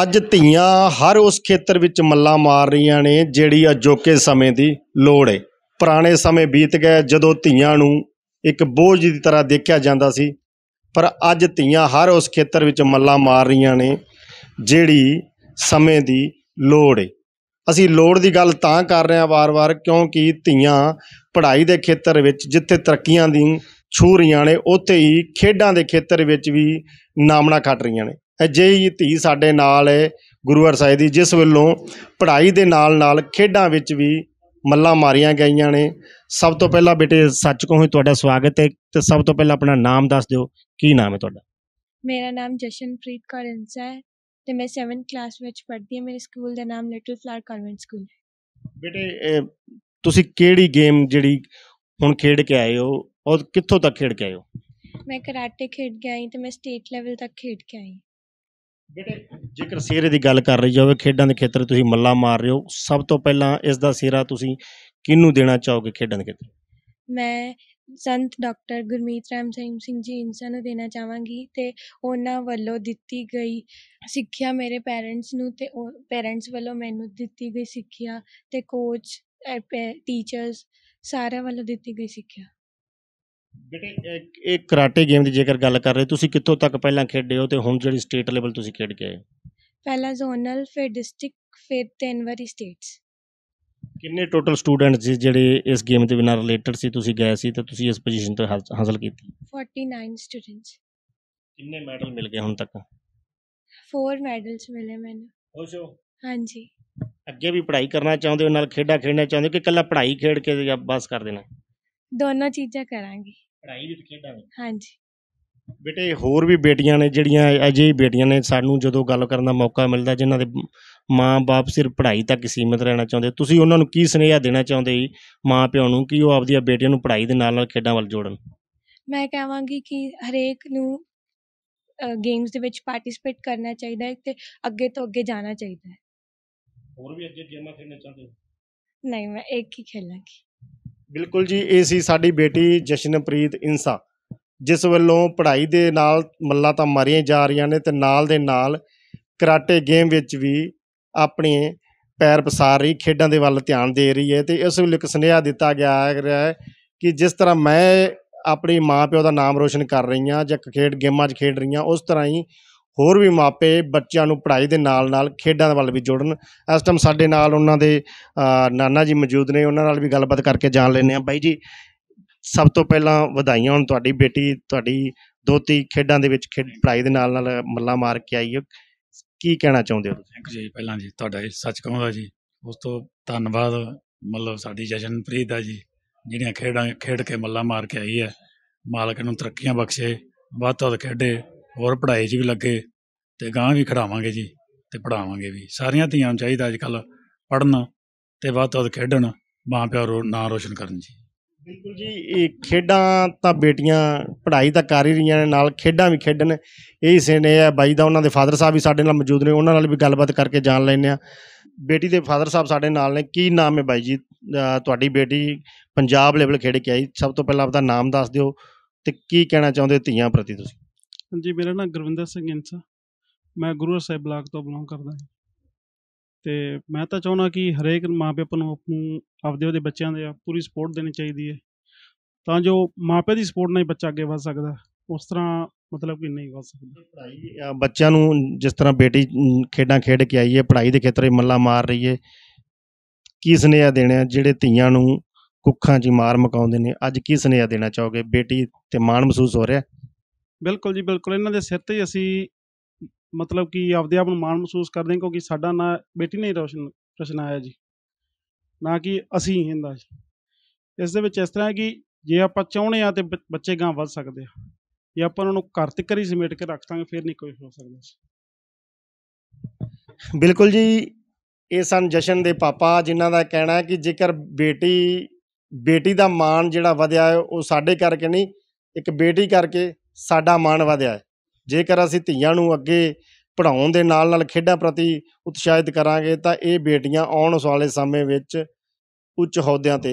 ਅੱਜ ਧੀਆਂ ਹਰ ਉਸ ਖੇਤਰ ਵਿੱਚ ਮੱਲਾ ਮਾਰ ਰਹੀਆਂ ਨੇ ਜਿਹੜੀ ਅਜੋਕੇ ਸਮੇਂ ਦੀ ਲੋੜ ਹੈ ਪੁਰਾਣੇ ਸਮੇਂ ਬੀਤ ਗਏ ਜਦੋਂ ਧੀਆਂ ਨੂੰ ਇੱਕ ਬੋਝ ਦੀ ਤਰ੍ਹਾਂ ਦੇਖਿਆ ਜਾਂਦਾ ਸੀ ਪਰ ਅੱਜ ਧੀਆਂ ਹਰ ਉਸ ਖੇਤਰ ਵਿੱਚ ਮੱਲਾ ਮਾਰ ਰਹੀਆਂ ਨੇ ਜਿਹੜੀ ਸਮੇਂ ਦੀ ਲੋੜ ਹੈ ਅਸੀਂ ਲੋੜ ਦੀ ਗੱਲ ਤਾਂ ਕਰ ਰਹੇ ਹਾਂ ਵਾਰ-ਵਾਰ ਕਿਉਂਕਿ ਧੀਆਂ ਪੜ੍ਹਾਈ ਦੇ ਖੇਤਰ ਵਿੱਚ ਜਿੱਥੇ ਤਰੱਕੀਆਂ ਦੀ ਛੂ ਰਹੀਆਂ ਨੇ ਉੱਥੇ ਹੀ ਖੇਡਾਂ ਦੇ ਖੇਤਰ ਵਿੱਚ ਵੀ ਨਾਮਣਾ ਖੱਟ ਰਹੀਆਂ ਨੇ ਅਜਿਹੀ ਧੀ ਸਾਡੇ ਨਾਲ ਹੈ ਗੁਰੂ ਸਾਹਿਬ ਦੀ ਜਿਸ ਵੱਲੋਂ ਪੜ੍ਹਾਈ ਦੇ ਨਾਲ ਨਾਲ ਖੇਡਾਂ ਵਿੱਚ ਵੀ ਮੱਲਾ ਮਾਰੀਆਂ ਗਈਆਂ ਨੇ ਸਭ ਤੋਂ ਪਹਿਲਾਂ ਬੇਟੇ ਸੱਚ ਕਹੋ ਤੁਹਾਡਾ ਸਵਾਗਤ ਹੈ ਤੇ ਸਭ ਤੋਂ ਪਹਿਲਾਂ ਆਪਣਾ ਨਾਮ ਦੱਸ ਦਿਓ ਕੀ ਨਾਮ ਹੈ ਤੁਹਾਡਾ ਮੇਰਾ ਨਾਮ ਜਸ਼ਨਪ੍ਰੀਤ ਕੌਰ ਇੰਸਾ ਹੈ ਤੇ ਮੈਂ 7th ਕਲਾਸ ਵਿੱਚ ਪੜ੍ਹਦੀ ਹਾਂ ਮੇਰੇ ਸਕੂਲ ਦਾ ਨਾਮ ਲਿਟਲ ਫਲਾਰ ਕਨਵੈਂਟ ਸਕੂਲ ਹੈ ਬੇਟੇ ਤੁਸੀਂ ਕਿਹੜੀ ਗੇਮ ਜਿਹੜੀ ਹੁਣ ਖੇਡ ਕੇ ਆਏ ਹੋ ਔਰ ਕਿੱਥੋਂ ਤੱਕ ਖੇਡ ਕੇ ਆਏ ਹੋ ਮੈਂ ਕਰਾਟੇ ਖੇਡ ਕੇ ਆਈ ਤੇ ਮੈਂ ਸਟੇਟ ਲੈਵਲ ਤੱਕ ਖੇਡ ਕੇ ਆਈ ਬੇਟੇ ਜੇਕਰ ਸਿਹਰੇ ਦੀ ਗੱਲ ਕਰ ਰਹੀ ਜਾਵੇ ਖੇਡਾਂ ਦੇ ਖੇਤਰ ਤੁਸੀਂ ਮੱਲਾ ਮਾਰ ਰਹੇ ਹੋ ਸਭ ਤੋਂ ਪਹਿਲਾਂ ਇਸ ਦਾ ਸਿਹਰਾ ਤੁਸੀਂ ਕਿਹਨੂੰ ਦੇਣਾ ਚਾਹੋਗੇ ਖੇਡਾਂ ਦੇ ਖੇਤਰ ਮੈਂ ਸੰਤ ਡਾਕਟਰ ਗੁਰਮੀਤ ਰਾਮ ਸਿੰਘ ਸਿੰਘ ਜੀ ਇਨਸਾਨ ਨੂੰ ਦੇਣਾ ਚਾਹਾਂਗੀ ਤੇ ਉਹਨਾਂ ਵੱਲੋਂ ਦਿੱਤੀ ਗਈ ਸਿੱਖਿਆ ਮੇਰੇ ਪੇਰੈਂਟਸ ਨੂੰ ਤੇ ਪੇਰੈਂਟਸ ਵੱਲੋਂ ਮੈਨੂੰ ਦਿੱਤੀ ਗਈ ਸਿੱਖਿਆ ਤੇ ਕੋਚ ਟੀਚਰਸ ਸਾਰਿਆਂ ਵੱਲੋਂ ਦਿੱਤੀ ਗਈ ਸਿੱਖਿਆ ਬੇਟੇ ਇੱਕ ਇੱਕ ਕਰਾਟੇ ਗੇਮ ਦੀ ਜੇਕਰ ਗੱਲ ਕਰ ਰਹੇ ਤੁਸੀਂ ਕਿੱਥੋਂ ਤੱਕ ਪਹਿਲਾਂ ਖੇਡੇ ਹੋ ਤੇ ਹੁਣ ਜਿਹੜੀ ਸਟੇਟ ਲੈਵਲ ਤੁਸੀਂ ਖੇਡ ਆਏ ਪਹਿਲਾਂ ਜ਼ੋਨਲ ਫਿਰ ਡਿਸਟ੍ਰਿਕਟ ਫਿਰ ਤਿੰਨ ਵਾਰੀ ਸਟੇਟਸ ਕਿੰਨੇ ਟੋਟਲ ਸਟੂਡੈਂਟਸ ਜਿਹੜੇ ਇਸ ਗੇਮ ਦੇ ਬਿਨਾਂ ਰਿਲੇਟਡ ਸੀ ਤੁਸੀਂ ਗਏ ਸੀ ਤੇ ਤੁਸੀਂ ਇਸ ਪੋਜੀਸ਼ਨ ਤੇ ਹਾਸਲ ਕੀਤੀ 49 ਸਟੂਡੈਂਟਸ ਕਿੰਨੇ ਮੈਡਲ ਮਿਲ ਗਏ ਹੁਣ ਤੱਕ 4 ਮੈਡਲਸ ਮਿਲੇ ਮੈਨੂੰ ਹੋ ਹੋ ਹਾਂਜੀ ਅੱਗੇ ਵੀ ਪੜ੍ਹਾਈ ਕਰਨਾ ਚਾਹੁੰਦੇ ਹੋ ਨਾਲ ਖੇਡਾਂ ਖੇਡਣਾ ਚਾਹੁੰਦੇ ਹੋ ਕਿ ਇਕੱਲਾ ਪੜ੍ਹਾਈ ਖੇਡ ਕੇ ਜਾਂ ਬਸ ਕਰ ਦੇਣਾ ਦੋਨੋਂ ਚੀਜ਼ਾਂ ਕਰਾਂਗੇ ਪੜਾਈ ਵੀ ਖੇਡਾਂ ਵੀ ਹਾਂਜੀ ਬੇਟੇ ਹੋਰ ਵੀ ਬੇਟੀਆਂ ਨੇ ਜਿਹੜੀਆਂ ਅਜੇ ਹੀ ਬੇਟੀਆਂ ਨੇ ਸਾਨੂੰ ਜਦੋਂ ਗੱਲ ਕਰਨ ਦਾ ਮੌਕਾ ਮਿਲਦਾ ਜਿਨ੍ਹਾਂ ਦੇ ਮਾਂ-ਬਾਪ ਸਿਰਫ ਪੜ੍ਹਾਈ ਤੱਕ ਸੀਮਤ ਸੀਮਿਤ ਰਹਿਣਾ ਚਾਹੁੰਦੇ ਤੁਸੀਂ ਉਹਨਾਂ ਨੂੰ ਕੀ ਸੁਨੇਹਾ ਦੇਣਾ ਚਾਹੁੰਦੇ ਹੋ ਮਾਂ-ਪਿਓ ਨੂੰ ਕਿ ਉਹ ਆਪਦੀਆਂ ਬੇਟੀਆਂ ਨੂੰ ਪੜ੍ਹਾਈ ਦੇ ਨਾਲ-ਨਾਲ ਖੇਡਾਂ ਵੱਲ ਜੋੜਨ ਮੈਂ ਕਹਾਂਗੀ ਕਿ ਹਰੇਕ ਨੂੰ ਗੇਮਸ ਦੇ ਵਿੱਚ ਪਾਰਟਿਸਿਪੇਟ ਕਰਨਾ ਚਾਹੀਦਾ ਹੈ ਤੇ ਅੱਗੇ ਤੋਂ ਅੱਗੇ ਜਾਣਾ ਚਾਹੀਦਾ ਹੈ ਹੋਰ ਵੀ ਅੱਗੇ ਗੇਮਾਂ ਖੇਡਣਾ ਚਾਹੁੰਦੇ ਹੋ ਨਹੀਂ ਮੈਂ ਇੱਕ ਹੀ ਖੇਡਾਂਗੀ ਬਿਲਕੁਲ ਜੀ ਇਹ ਸੀ ਸਾਡੀ ਬੇਟੀ ਜਸ਼ਨਪ੍ਰੀਤ ਇਨਸਾ ਜਿਸ ਵੱਲੋਂ ਪੜ੍ਹਾਈ ਦੇ ਨਾਲ ਮੱਲਾ ਤਾਂ ਮਾਰੀਆਂ ਜਾ ਰਹੀਆਂ ਨੇ ਤੇ ਨਾਲ ਦੇ ਨਾਲ ਕਰਾਟੇ ਗੇਮ ਵਿੱਚ ਵੀ ਆਪਣੇ ਪੈਰ ਪਸਾਰ ਰਹੀ ਖੇਡਾਂ ਦੇ ਵੱਲ ਧਿਆਨ ਦੇ ਰਹੀ ਹੈ ਤੇ ਇਸ ਨੂੰ ਇੱਕ ਸੁਨੇਹਾ ਦਿੱਤਾ ਗਿਆ ਹੈ ਕਿ ਜਿਸ ਤਰ੍ਹਾਂ ਮੈਂ ਆਪਣੀ ਮਾਂ ਪਿਓ ਦਾ ਨਾਮ ਰੋਸ਼ਨ ਕਰ ਰਹੀ ਹਾਂ ਜਾਂ ਖੇਡ ਗੇਮਾਂ 'ਚ ਖੇਡ ਰਹੀ ਹਾਂ ਉਸ ਤਰ੍ਹਾਂ ਹੀ ਹੋਰ ਵੀ ਮਾਪੇ ਬੱਚਿਆਂ ਨੂੰ ਪੜ੍ਹਾਈ ਦੇ ਨਾਲ-ਨਾਲ ਖੇਡਾਂ ਵੱਲ ਵੀ ਜੋੜਨ ਇਸ ਟਾਈਮ ਸਾਡੇ ਨਾਲ ਉਹਨਾਂ ਦੇ ਨਾਨਾ ਜੀ ਮੌਜੂਦ ਨੇ ਉਹਨਾਂ ਨਾਲ ਵੀ ਗੱਲਬਾਤ ਕਰਕੇ ਜਾਣ ਲੈਨੇ ਆ ਬਾਈ ਜੀ ਸਭ ਤੋਂ ਪਹਿਲਾਂ ਵਧਾਈਆਂ ਹੋਣ ਤੁਹਾਡੀ ਬੇਟੀ ਤੁਹਾਡੀ ਦੋਤੀ ਖੇਡਾਂ ਦੇ ਵਿੱਚ ਖੇਡ ਪੜ੍ਹਾਈ ਦੇ ਨਾਲ-ਨਾਲ ਮੱਲਾ ਮਾਰ ਕੇ ਆਈ ਹੈ ਕੀ ਕਹਿਣਾ ਚਾਹੁੰਦੇ ਹੋ ਥੈਂਕ ਜੀ ਪਹਿਲਾਂ ਜੀ ਤੁਹਾਡਾ ਇਹ ਸੱਚ ਕਹੂੰਗਾ ਜੀ ਉਸ ਤੋਂ ਧੰਨਵਾਦ ਮਤਲਬ ਸਾਡੀ ਜਸ਼ਨਪ੍ਰੀਤ ਆ ਜੀ ਜਿਹੜੀਆਂ ਖੇਡਾਂ ਖੇਡ ਕੇ ਮੱਲਾ ਮਾਰ ਕੇ ਆਈ ਹੈ ਮਾਲਕ ਨੂੰ ਤਰੱਕੀਆਂ ਬਖਸ਼ੇ ਵੱਧ ਤੋਂ ਖੇਡੇ ਹੋਰ ਪੜ੍ਹਾਈ 'ਚ ਵੀ ਲੱਗੇ ਤੇ ਗਾਂ ਵੀ ਖੜਾਵਾਂਗੇ ਜੀ ਤੇ ਪੜਾਵਾਂਗੇ ਵੀ ਸਾਰੀਆਂ ਧੀਆਂ ਨੂੰ ਚਾਹੀਦਾ ਅੱਜ ਕੱਲ ਪੜਨ ਤੇ ਵੱਧ ਤੋਂ ਖੇਡਣ ਮਾਂ ਪਿਓ ਰੋ ਨਾਂ ਰੋਸ਼ਨ ਕਰਨ ਜੀ ਬਿਲਕੁਲ ਜੀ ਇਹ ਖੇਡਾਂ ਤਾਂ ਬੇਟੀਆਂ ਪੜ੍ਹਾਈ ਤਾਂ ਕਰ ਹੀ ਰਹੀਆਂ ਨੇ ਨਾਲ ਖੇਡਾਂ ਵੀ ਖੇਡਣ ਇਹ ਸਨੇ ਆ ਬਾਈ ਦਾ ਉਹਨਾਂ ਦੇ ਫਾਦਰ ਸਾਹਿਬ ਵੀ ਸਾਡੇ ਨਾਲ ਮੌਜੂਦ ਨੇ ਉਹਨਾਂ ਨਾਲ ਵੀ ਗੱਲਬਾਤ ਕਰਕੇ ਜਾਣ ਲੈਣੇ ਆ ਬੇਟੀ ਦੇ ਫਾਦਰ ਸਾਹਿਬ ਸਾਡੇ ਨਾਲ ਨੇ ਕੀ ਨਾਮ ਹੈ ਬਾਈ ਜੀ ਤੁਹਾਡੀ ਬੇਟੀ ਪੰਜਾਬ ਲੈਵਲ ਖੇਡ ਕੇ ਆਈ ਸਭ ਤੋਂ ਪਹਿਲਾਂ ਆਪਦਾ ਨਾਮ ਦੱਸ ਦਿਓ ਤੇ ਕੀ ਕਹਿਣਾ ਚਾਹੁੰਦੇ ਧੀਆਂ ਪ੍ਰਤੀ ਤੁਸੀਂ ਜੀ ਮੇਰਾ ਨਾਮ ਗੁਰਵਿੰਦਰ ਸਿੰਘ ਇੰਸਾ ਮੈਂ ਗੁਰੂ ਸਾਹਿਬ ਬਲਾਕ ਤੋਂ ਬਿਲੋਂਗ ਕਰਦਾ ਹਾਂ ਤੇ ਮੈਂ ਤਾਂ ਚਾਹੁੰਦਾ ਕਿ ਹਰੇਕ ਮਾਪੇ ਨੂੰ ਆਪਣੀ ਆਪਦੇ ਉਹਦੇ ਬੱਚਿਆਂ ਦੇ ਪੂਰੀ ਸਪੋਰਟ ਦੇਣੀ ਚਾਹੀਦੀ ਹੈ ਤਾਂ ਜੋ ਮਾਪੇ ਦੀ ਸਪੋਰਟ ਨਾਲ ਹੀ ਬੱਚਾ ਅੱਗੇ ਵਧ ਸਕਦਾ ਉਸ ਤਰ੍ਹਾਂ ਮਤਲਬ ਕਿ ਨਹੀਂ ਵਧ ਸਕਦਾ ਪੜ੍ਹਾਈ ਬੱਚਿਆਂ ਨੂੰ ਜਿਸ ਤਰ੍ਹਾਂ ਬੇਟੀ ਖੇਡਾਂ ਖੇਡ ਕੇ ਆਈ ਹੈ ਪੜ੍ਹਾਈ ਦੇ ਖੇਤਰੇ ਮੱਲਾ ਮਾਰ ਰਹੀ ਹੈ ਕੀ ਸੁਨੇਹਾ ਦੇਣਾ ਜਿਹੜੇ ਧੀਆਂ ਨੂੰ ਕੁੱਖਾਂ 'ਚ ਮਾਰ ਮਕਾਉਂਦੇ ਨੇ ਅੱਜ ਕੀ ਸੁਨੇਹਾ ਦੇਣਾ ਚਾਹੋਗੇ ਬੇਟੀ ਤੇ ਮਾਣ ਮਹਿਸੂਸ ਹੋ ਰਿਹਾ ਬਿਲਕੁਲ ਜੀ ਬਿਲਕੁਲ ਇਹਨਾਂ ਦੇ ਸਿਰ ਤੇ ਹੀ ਅਸੀਂ ਮਤਲਬ ਕਿ ਆਪਦੇ ਆਪ ਨੂੰ ਮਾਣ ਮਹਿਸੂਸ ਕਰਦੇ ਹਾਂ ਕਿਉਂਕਿ ਸਾਡਾ ਨਾਂ ਬੇਟੀ ਨੇ ਰੋਸ਼ਨ ਰੋਸ਼ਨ ਰਚਨਾਇਆ ਜੀ ਨਾ ਕਿ ਅਸੀਂ ਇਹਦਾ ਇਸ ਦੇ ਵਿੱਚ ਇਸ ਤਰ੍ਹਾਂ ਹੈ ਕਿ ਜੇ ਆਪਾਂ ਚਾਹੁੰਦੇ ਆ ਤੇ ਬੱਚੇ ਗਾਂ ਵੱਧ ਸਕਦੇ ਆ ਜੇ ਆਪਾਂ ਉਹਨਾਂ ਨੂੰ ਘਰ ਤੱਕ ਸਮੇਟ ਕੇ ਰੱਖ ਦਾਂਗੇ ਫਿਰ ਨਹੀਂ ਕੋਈ ਹੋ ਸਕਦਾ ਬਿਲਕੁਲ ਜੀ ਇਹ ਸਨ ਜਸ਼ਨ ਦੇ ਪਾਪਾ ਜਿਨ੍ਹਾਂ ਦਾ ਕਹਿਣਾ ਹੈ ਕਿ ਜੇਕਰ ਬੇਟੀ ਬੇਟੀ ਦਾ ਮਾਣ ਜਿਹੜਾ ਵਧਿਆ ਹੈ ਉਹ ਸਾਡੇ ਕਰਕੇ ਨਹੀਂ ਇੱਕ ਬੇਟੀ ਕਰਕੇ ਸਾਡਾ ਮਾਣ ਵਧਿਆ ਹੈ ਜੇਕਰ ਅਸੀਂ ਧੀਆਂ ਨੂੰ ਅੱਗੇ ਪੜਾਉਣ ਦੇ ਨਾਲ ਨਾਲ ਖੇਡਾਂ ਪ੍ਰਤੀ ਉਤਸ਼ਾਹਿਤ ਕਰਾਂਗੇ ਤਾਂ ਇਹ ਬੇਟੀਆਂ ਆਉਣ ਵਾਲੇ ਸਮੇਂ ਵਿੱਚ ਉੱਚ ਅਹੁਦਿਆਂ ਤੇ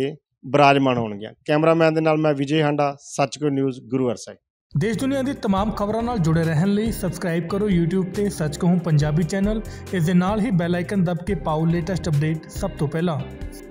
ਬਰਾਜਮਾਨ ਹੋਣਗੀਆਂ ਕੈਮਰਾਮੈਨ ਦੇ ਨਾਲ ਮੈਂ ਵਿਜੇ ਹੰਡਾ ਕੋ ਨਿਊਜ਼ ਗੁਰੂਵਰ ਸਿੰਘ ਦੇਸ਼ ਦੁਨੀਆ ਦੀ तमाम ਖਬਰਾਂ ਨਾਲ ਜੁੜੇ ਰਹਿਣ ਲਈ ਸਬਸਕ੍ਰਾਈਬ ਕਰੋ YouTube ਤੇ ਸੱਚ ਕਹੂੰ ਪੰਜਾਬੀ ਚੈਨਲ ਇਸ ਦੇ ਨਾਲ ਹੀ ਬੈਲ ਆਈਕਨ ਦਬ ਕੇ ਪਾਓ ਲੇਟੈਸਟ ਅਪਡੇਟ ਸਭ ਤੋਂ ਪਹਿਲਾਂ